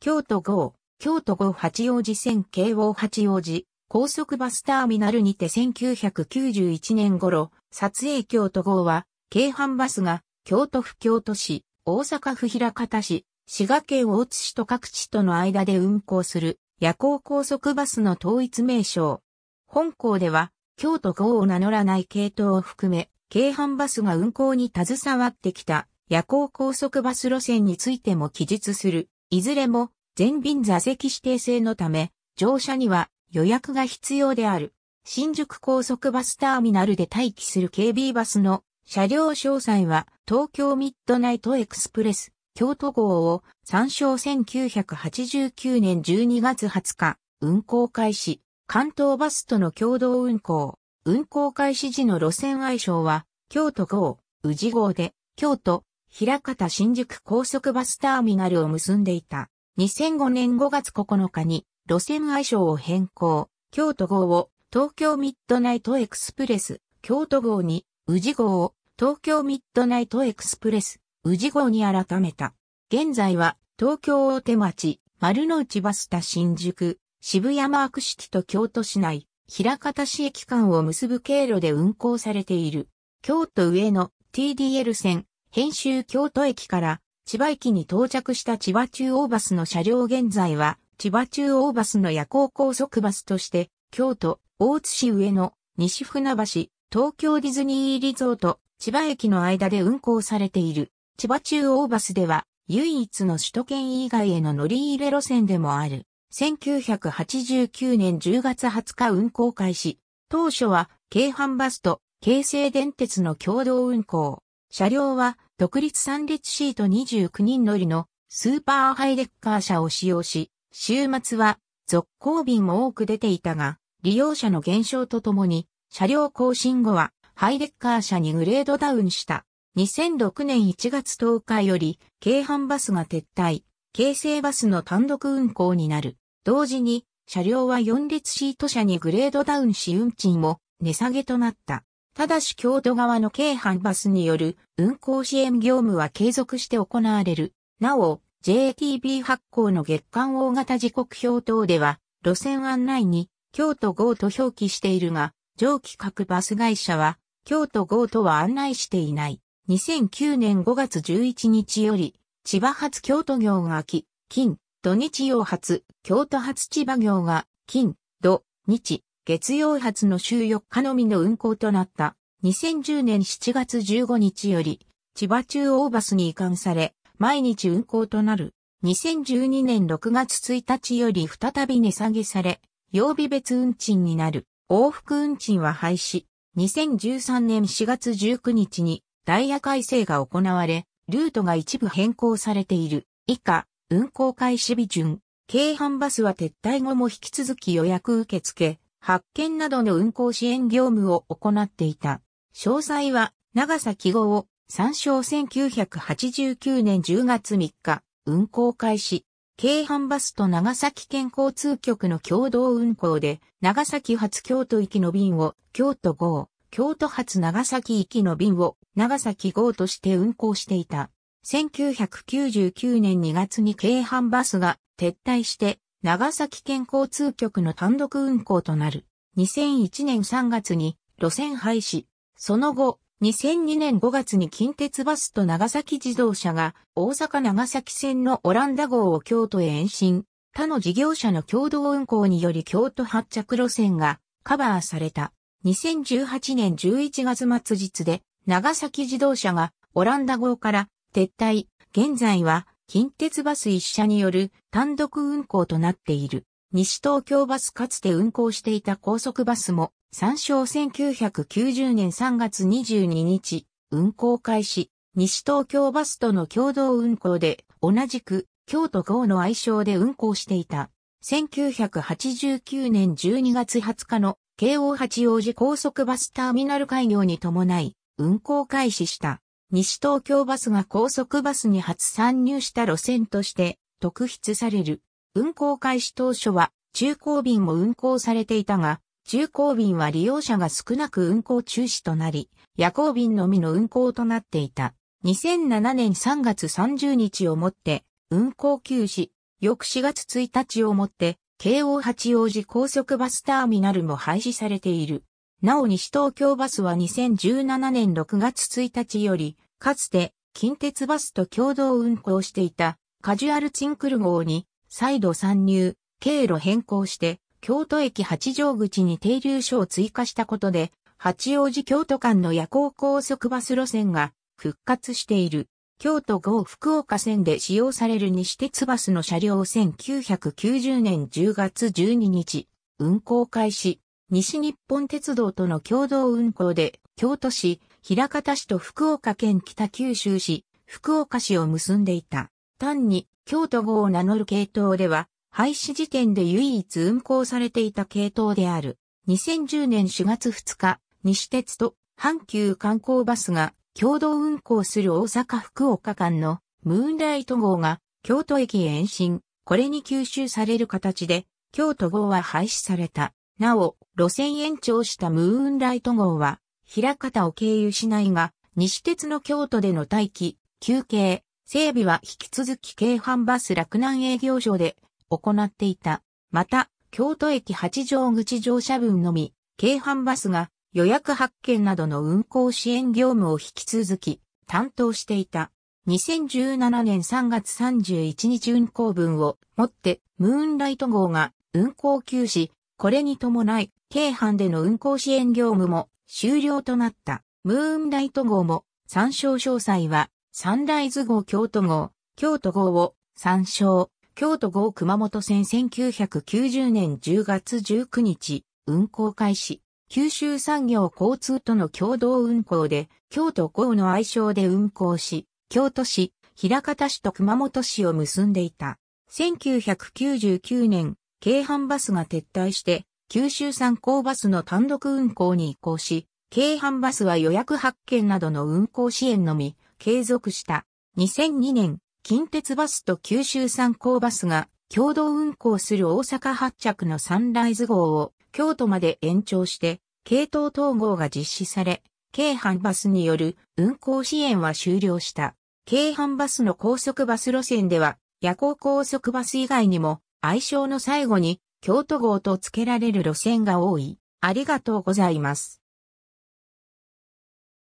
京都号、京都号八王子線京王八王子、高速バスターミナルにて1991年頃、撮影京都号は、京阪バスが、京都府京都市、大阪府平方市、滋賀県大津市と各地との間で運行する、夜行高速バスの統一名称。本校では、京都号を名乗らない系統を含め、京阪バスが運行に携わってきた、夜行高速バス路線についても記述する。いずれも全便座席指定制のため、乗車には予約が必要である。新宿高速バスターミナルで待機する KB バスの車両詳細は東京ミッドナイトエクスプレス京都号を参照1989年12月20日運行開始関東バスとの共同運行運行開始時の路線愛称は京都号宇治号で京都平方新宿高速バスターミナルを結んでいた。2005年5月9日に路線愛称を変更、京都号を東京ミッドナイトエクスプレス、京都号に宇治号を東京ミッドナイトエクスプレス、宇治号に改めた。現在は東京大手町、丸の内バスタ新宿、渋谷マークシティと京都市内、平方市駅間を結ぶ経路で運行されている。京都上野 TDL 線編集京都駅から千葉駅に到着した千葉中央バスの車両現在は千葉中央バスの夜行高速バスとして京都、大津市上野、西船橋、東京ディズニーリゾート、千葉駅の間で運行されている。千葉中央バスでは唯一の首都圏以外への乗り入れ路線でもある。1989年10月20日運行開始。当初は京阪バスと京成電鉄の共同運行。車両は独立3列シート29人乗りのスーパーハイレッカー車を使用し、週末は続行便も多く出ていたが、利用者の減少とともに、車両更新後はハイレッカー車にグレードダウンした。2006年1月10日より、京阪バスが撤退、京成バスの単独運行になる。同時に、車両は4列シート車にグレードダウンし運賃も値下げとなった。ただし京都側の京阪バスによる運行支援業務は継続して行われる。なお、JTB 発行の月間大型時刻表等では、路線案内に京都号と表記しているが、上記各バス会社は、京都号とは案内していない。2009年5月11日より、千葉発京都行が秋、金、土日曜発、京都発千葉行が、金、土、日、月曜発の週4日のみの運行となった2010年7月15日より千葉中央バスに移管され毎日運行となる2012年6月1日より再び値下げされ曜日別運賃になる往復運賃は廃止2013年4月19日にダイヤ改正が行われルートが一部変更されている以下運行開始日順京阪バスは撤退後も引き続き予約受付発見などの運行支援業務を行っていた。詳細は、長崎号を参照1989年10月3日、運行開始。京阪バスと長崎県交通局の共同運行で、長崎発京都行きの便を京都号、京都発長崎行きの便を長崎号として運行していた。1999年2月に京阪バスが撤退して長崎県交通局の単独運行となる。2001年3月に路線廃止。その後、2002年5月に近鉄バスと長崎自動車が大阪長崎線のオランダ号を京都へ延伸。他の事業者の共同運行により京都発着路線がカバーされた。2018年11月末日で長崎自動車がオランダ号から撤退。現在は近鉄バス一社による単独運行となっている。西東京バスかつて運行していた高速バスも、参照1990年3月22日、運行開始、西東京バスとの共同運行で、同じく京都号の愛称で運行していた。1989年12月20日の京王八王子高速バスターミナル開業に伴い、運行開始した。西東京バスが高速バスに初参入した路線として特筆される。運行開始当初は中高便も運行されていたが、中高便は利用者が少なく運行中止となり、夜行便のみの運行となっていた。2007年3月30日をもって運行休止、翌4月1日をもって京王八王子高速バスターミナルも廃止されている。なお西東京バスは2017年6月1日より、かつて近鉄バスと共同運行していたカジュアルチンクル号に再度参入、経路変更して、京都駅八条口に停留所を追加したことで、八王子京都間の夜行高速バス路線が復活している。京都号福岡線で使用される西鉄バスの車両1990年10月12日、運行開始。西日本鉄道との共同運行で、京都市、平方市と福岡県北九州市、福岡市を結んでいた。単に、京都号を名乗る系統では、廃止時点で唯一運行されていた系統である。2010年4月2日、西鉄と阪急観光バスが共同運行する大阪福岡間のムーンライト号が京都駅へ延伸、これに吸収される形で、京都号は廃止された。なお、路線延長したムーンライト号は、平方を経由しないが、西鉄の京都での待機、休憩、整備は引き続き京阪バス洛南営業所で行っていた。また、京都駅八条口乗車分のみ、京阪バスが予約発券などの運行支援業務を引き続き担当していた。2017年3月31日運行分をもってムーンライト号が運行休止、これに伴い、京阪での運行支援業務も終了となった。ムーンライト号も、参照詳細は、サンライズ号京都号、京都号を参照。京都号熊本線1990年10月19日、運行開始。九州産業交通との共同運行で、京都号の愛称で運行し、京都市、平方市と熊本市を結んでいた。1999年、京阪バスが撤退して、九州産行バスの単独運行に移行し、京阪バスは予約発券などの運行支援のみ、継続した。2002年、近鉄バスと九州産行バスが共同運行する大阪発着のサンライズ号を京都まで延長して、系統統合が実施され、京阪バスによる運行支援は終了した。京阪バスの高速バス路線では、夜行高速バス以外にも、愛称の最後に京都号と付けられる路線が多い。ありがとうございます。